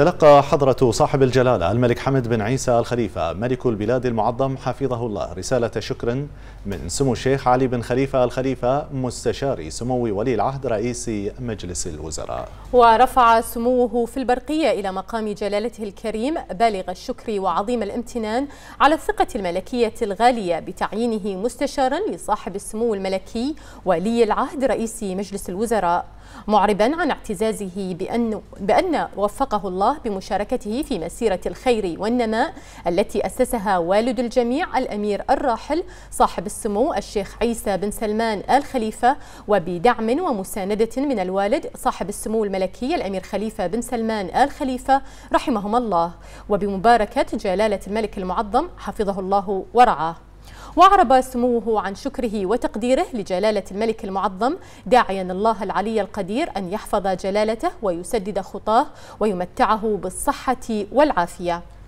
تلقى حضرة صاحب الجلالة الملك حمد بن عيسى الخليفة ملك البلاد المعظم حفظه الله رسالة شكر من سمو الشيخ علي بن خليفة الخليفة مستشار سمو ولي العهد رئيس مجلس الوزراء ورفع سموه في البرقية إلى مقام جلالته الكريم بالغ الشكر وعظيم الامتنان على الثقة الملكية الغالية بتعيينه مستشارا لصاحب السمو الملكي ولي العهد رئيس مجلس الوزراء معربا عن اعتزازه بأن, بأن وفقه الله الله بمشاركته في مسيرة الخير والنماء التي أسسها والد الجميع الأمير الراحل صاحب السمو الشيخ عيسى بن سلمان آل خليفة وبدعم ومساندة من الوالد صاحب السمو الملكي الأمير خليفة بن سلمان آل خليفة رحمهما الله وبمباركة جلالة الملك المعظم حفظه الله ورعاه وأعرب سموه عن شكره وتقديره لجلالة الملك المعظم داعيا الله العلي القدير أن يحفظ جلالته ويسدد خطاه ويمتعه بالصحة والعافية